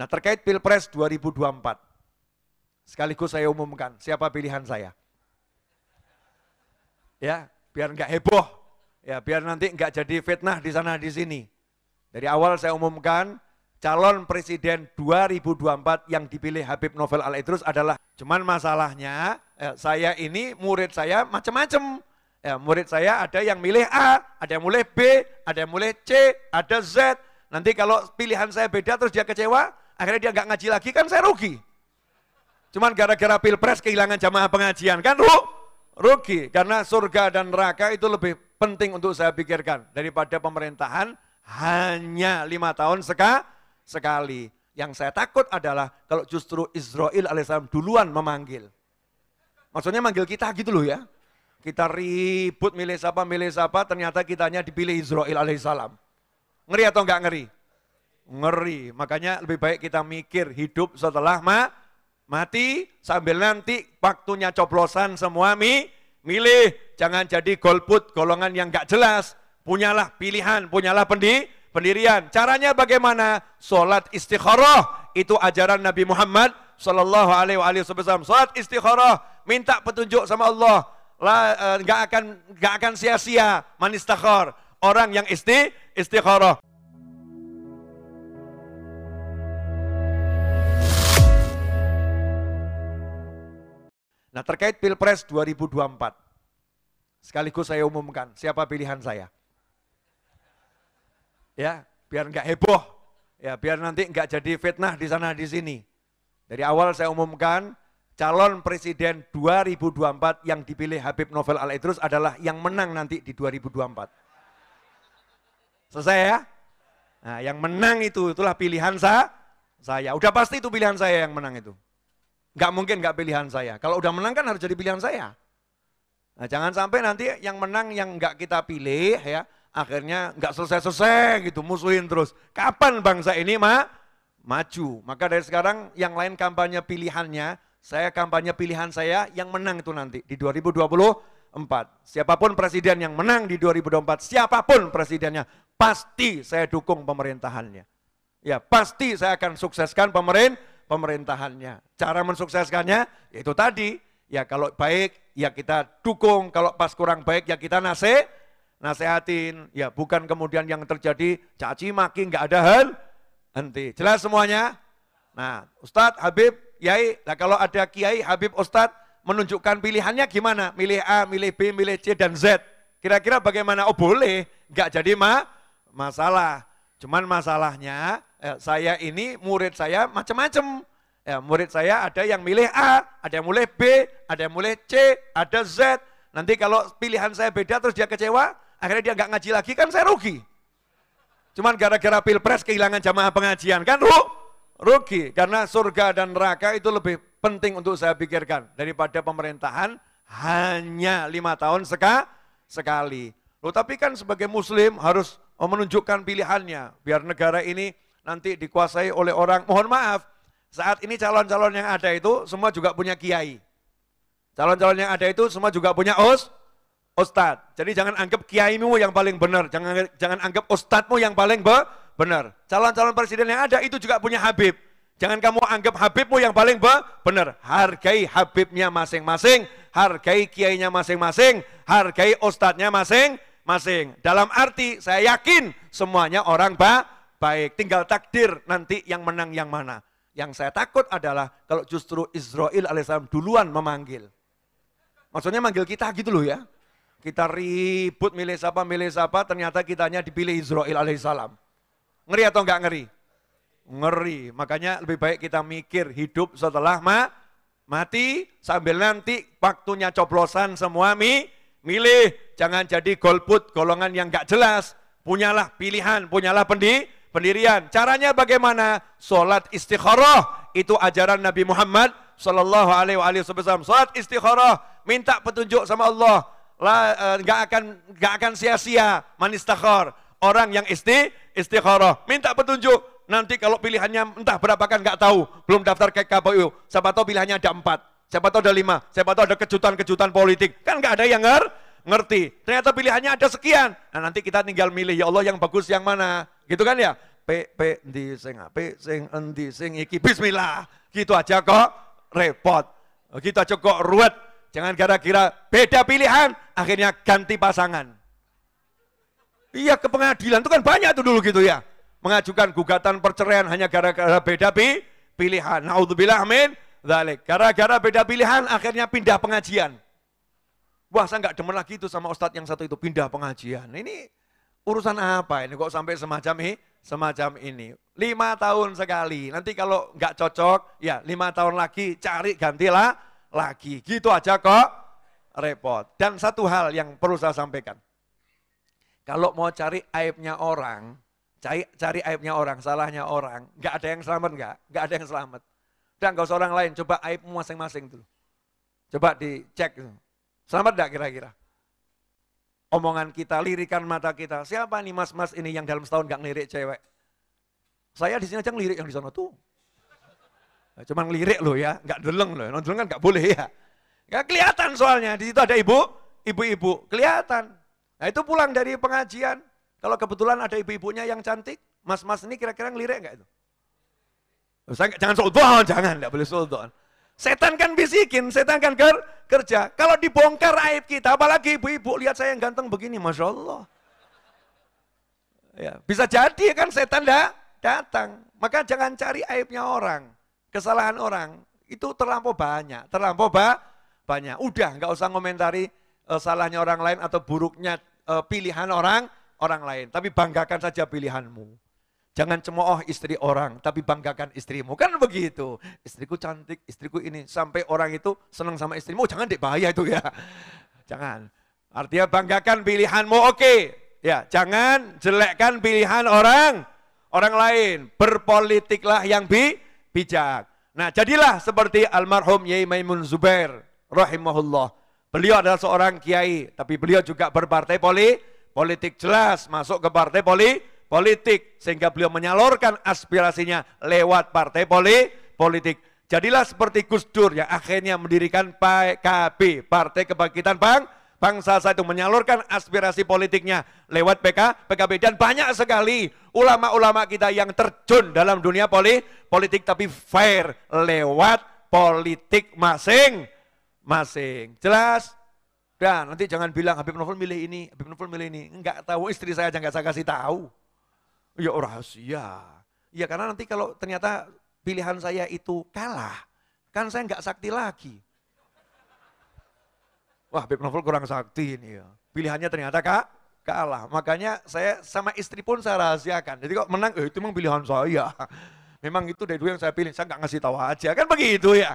Nah terkait Pilpres 2024, sekaligus saya umumkan siapa pilihan saya. Ya, biar nggak heboh, ya biar nanti nggak jadi fitnah di sana di sini. Dari awal saya umumkan calon presiden 2024 yang dipilih Habib Novel Al Idrus adalah cuman masalahnya eh, saya ini murid saya macam-macam. Ya, murid saya ada yang milih A, ada yang milih B, ada yang milih C, ada Z. Nanti kalau pilihan saya beda terus dia kecewa, Akhirnya dia nggak ngaji lagi kan saya rugi. Cuman gara-gara pilpres kehilangan jamaah pengajian kan ru rugi karena surga dan neraka itu lebih penting untuk saya pikirkan daripada pemerintahan hanya lima tahun seka sekali. Yang saya takut adalah kalau justru Israel alaihissalam duluan memanggil. Maksudnya manggil kita gitu loh ya. Kita ribut milih siapa, milih siapa, ternyata kitanya dipilih Israel alaihissalam. Ngeri atau enggak ngeri? Ngeri. Makanya lebih baik kita mikir hidup setelah ma mati sambil nanti waktunya coblosan semua mi milih. Jangan jadi golput golongan yang gak jelas. Punyalah pilihan, punyalah pendi, pendirian. Caranya bagaimana? sholat istikharah itu ajaran Nabi Muhammad Shallallahu Alaihi Wasallam. sholat istikharah minta petunjuk sama Allah. Eh, nggak akan nggak akan sia-sia manistakhor orang yang isti istikharah. Nah terkait Pilpres 2024, sekaligus saya umumkan siapa pilihan saya. Ya, biar nggak heboh, ya biar nanti nggak jadi fitnah di sana di sini. Dari awal saya umumkan calon presiden 2024 yang dipilih Habib Novel Al Idrus adalah yang menang nanti di 2024. Selesai ya? Nah, yang menang itu itulah pilihan saya. Saya udah pasti itu pilihan saya yang menang itu. Nggak mungkin nggak pilihan saya. Kalau udah menang kan harus jadi pilihan saya. Nah, jangan sampai nanti yang menang yang nggak kita pilih ya, akhirnya nggak selesai-selesai gitu, musuhin terus. Kapan bangsa ini ma maju? Maka dari sekarang yang lain kampanye pilihannya, saya kampanye pilihan saya yang menang itu nanti di 2024. Siapapun presiden yang menang di 2024, siapapun presidennya, pasti saya dukung pemerintahannya. Ya, pasti saya akan sukseskan pemerintah pemerintahannya. Cara mensukseskannya itu tadi, ya kalau baik ya kita dukung, kalau pas kurang baik ya kita nase, nasehatin. Ya bukan kemudian yang terjadi caci maki nggak ada hal henti. Jelas semuanya? Nah, Ustadz Habib Yai, nah kalau ada Kiai Habib Ustadz menunjukkan pilihannya gimana? Milih A, milih B, milih C dan Z. Kira-kira bagaimana? Oh boleh, nggak jadi ma masalah. Cuman masalahnya ya, saya ini murid saya macam-macam. Ya, murid saya ada yang milih A, ada yang milih B, ada yang milih C, ada Z. Nanti kalau pilihan saya beda terus dia kecewa, akhirnya dia nggak ngaji lagi kan saya rugi. Cuman gara-gara pilpres kehilangan jamaah pengajian kan ru rugi karena surga dan neraka itu lebih penting untuk saya pikirkan daripada pemerintahan hanya lima tahun seka, sekali. Loh, tapi kan sebagai muslim harus oh, menunjukkan pilihannya biar negara ini nanti dikuasai oleh orang. Mohon maaf, saat ini calon-calon yang ada itu semua juga punya kiai. Calon-calon yang ada itu semua juga punya os, ustad. Jadi jangan anggap kiaimu yang paling benar, jangan jangan anggap ustadmu yang paling be, benar. Calon-calon presiden yang ada itu juga punya habib. Jangan kamu anggap habibmu yang paling be, benar. Hargai habibnya masing-masing, hargai kiainya masing-masing, hargai ustadnya masing-masing. Dalam arti saya yakin semuanya orang ba, baik. Tinggal takdir nanti yang menang yang mana. Yang saya takut adalah kalau justru Israel alaihissalam duluan memanggil. Maksudnya manggil kita gitu loh ya. Kita ribut milih siapa, milih siapa, ternyata kitanya dipilih Israel alaihissalam. Ngeri atau enggak ngeri? Ngeri. Makanya lebih baik kita mikir hidup setelah ma mati sambil nanti waktunya coblosan semua mi milih. Jangan jadi golput golongan yang enggak jelas. Punyalah pilihan, punyalah pendi pendirian. Caranya bagaimana? salat istikharah. Itu ajaran Nabi Muhammad sallallahu alaihi wasallam. Solat istikharah, minta petunjuk sama Allah. Enggak uh, akan enggak akan sia-sia manistakhar. Orang yang isti istikharah, minta petunjuk. Nanti kalau pilihannya entah berapa kan nggak tahu, belum daftar ke KPU. Siapa tahu pilihannya ada empat, siapa tahu ada lima, siapa tahu ada kejutan-kejutan politik. Kan nggak ada yang ngerti. Ternyata pilihannya ada sekian. Nah nanti kita tinggal milih, ya Allah yang bagus yang mana? Gitu kan ya? P, P, di sing P sing endi sing iki. Bismillah. Gitu aja kok repot. Gitu aja kok ruwet. Jangan gara-gara beda pilihan, akhirnya ganti pasangan. Iya ke pengadilan itu kan banyak tuh dulu gitu ya. Mengajukan gugatan perceraian hanya gara-gara beda pi, pilihan. Naudzubillah amin. Gara-gara beda pilihan akhirnya pindah pengajian. Wah saya nggak demen lagi itu sama ustadz yang satu itu pindah pengajian. Ini urusan apa ini kok sampai semacam ini? Semacam ini. Lima tahun sekali. Nanti kalau nggak cocok, ya lima tahun lagi cari gantilah lagi. Gitu aja kok repot. Dan satu hal yang perlu saya sampaikan. Kalau mau cari aibnya orang, cari, cari aibnya orang, salahnya orang, nggak ada yang selamat nggak? Nggak ada yang selamat. Dan kalau seorang lain, coba aibmu masing-masing dulu. Coba dicek. Selamat nggak kira-kira? omongan kita, lirikan mata kita. Siapa nih mas-mas ini yang dalam setahun gak ngelirik cewek? Saya di sini aja ngelirik yang di sana tuh. Nah, cuman ngelirik loh ya, gak deleng loh. Non kan gak boleh ya. Gak kelihatan soalnya, di situ ada ibu, ibu-ibu, kelihatan. Nah itu pulang dari pengajian, kalau kebetulan ada ibu-ibunya yang cantik, mas-mas ini kira-kira ngelirik gak itu? Saya, jangan sultan, jangan, gak boleh sultan. Setan kan bisikin, setan kan ker kerja. Kalau dibongkar aib kita, apalagi ibu-ibu, lihat saya yang ganteng begini, Masya Allah. Ya, bisa jadi ya kan setan dah datang. Maka jangan cari aibnya orang, kesalahan orang. Itu terlampau banyak, terlampau ba banyak. Udah, nggak usah komentari uh, eh, salahnya orang lain atau buruknya uh, pilihan orang orang lain. Tapi banggakan saja pilihanmu. Jangan cemooh istri orang, tapi banggakan istrimu. Kan begitu. Istriku cantik, istriku ini. Sampai orang itu senang sama istrimu, jangan deh bahaya itu ya. Jangan. Artinya banggakan pilihanmu, oke. Okay. Ya, jangan jelekkan pilihan orang orang lain. Berpolitiklah yang bi bijak. Nah, jadilah seperti almarhum Yai Maimun Zubair rahimahullah. Beliau adalah seorang kiai, tapi beliau juga berpartai poli, politik jelas masuk ke partai poli, politik sehingga beliau menyalurkan aspirasinya lewat partai poli, politik. Jadilah seperti Gus Dur yang akhirnya mendirikan PKB, Partai Kebangkitan Bang Bangsa satu menyalurkan aspirasi politiknya lewat PK, PKB dan banyak sekali ulama-ulama kita yang terjun dalam dunia poli, politik tapi fair lewat politik masing masing. Jelas? Dan nanti jangan bilang Habib Novel milih ini, Habib Novel milih ini. Enggak tahu istri saya aja enggak saya kasih tahu. Ya rahasia. Ya karena nanti kalau ternyata pilihan saya itu kalah, kan saya nggak sakti lagi. Wah, Beb Novel kurang sakti ini ya. Pilihannya ternyata kak, kalah. Makanya saya sama istri pun saya rahasiakan. Jadi kok menang, eh, itu memang pilihan saya. Memang itu dari dulu yang saya pilih, saya nggak ngasih tahu aja. Kan begitu ya.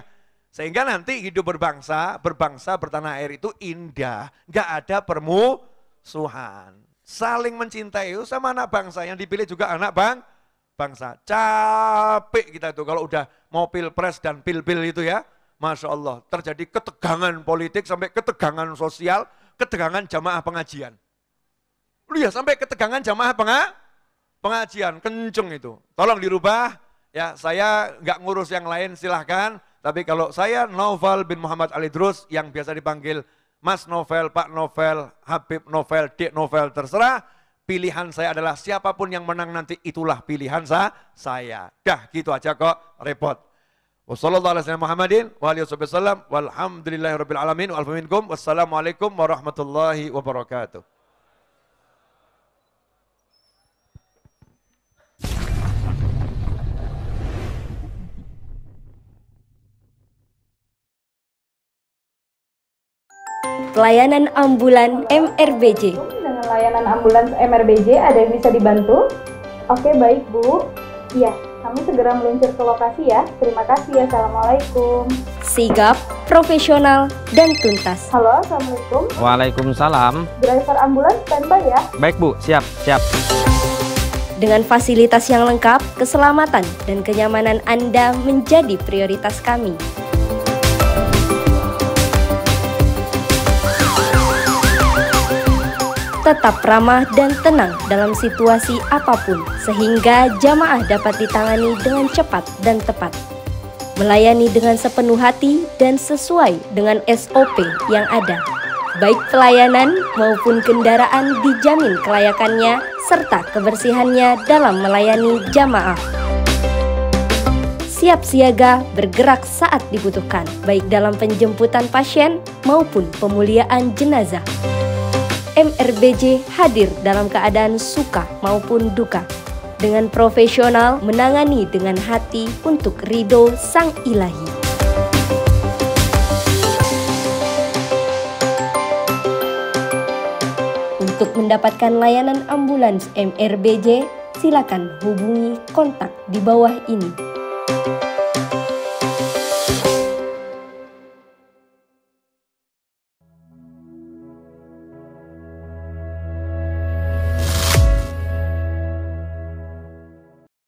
Sehingga nanti hidup berbangsa, berbangsa bertanah air itu indah. Nggak ada permusuhan saling mencintai sama anak bangsa yang dipilih juga anak bang bangsa capek kita itu kalau udah mau pilpres dan pilpil itu ya masya Allah terjadi ketegangan politik sampai ketegangan sosial ketegangan jamaah pengajian lu ya sampai ketegangan jamaah penga, pengajian kenceng itu tolong dirubah ya saya nggak ngurus yang lain silahkan tapi kalau saya novel bin Muhammad Ali Drus yang biasa dipanggil Mas Novel, Pak Novel, Habib Novel, Dek Novel, terserah. Pilihan saya adalah siapapun yang menang nanti itulah pilihan saya. saya. Dah gitu aja kok, repot. Wassalamualaikum warahmatullahi wabarakatuh. layanan ambulan MRBJ. Dengan layanan ambulan MRBJ ada yang bisa dibantu? Oke, baik Bu. Iya, kami segera meluncur ke lokasi ya. Terima kasih. ya, Assalamualaikum. Sigap, profesional, dan tuntas. Halo, Assalamualaikum. Waalaikumsalam. Driver ambulans standby ya. Baik Bu, siap, siap. Dengan fasilitas yang lengkap, keselamatan dan kenyamanan Anda menjadi prioritas kami. tetap ramah dan tenang dalam situasi apapun sehingga jamaah dapat ditangani dengan cepat dan tepat. Melayani dengan sepenuh hati dan sesuai dengan SOP yang ada. Baik pelayanan maupun kendaraan dijamin kelayakannya serta kebersihannya dalam melayani jamaah. Siap siaga bergerak saat dibutuhkan, baik dalam penjemputan pasien maupun pemuliaan jenazah. RBJ hadir dalam keadaan suka maupun duka. Dengan profesional, menangani dengan hati untuk ridho sang ilahi. Untuk mendapatkan layanan ambulans MRBJ, silakan hubungi kontak di bawah ini.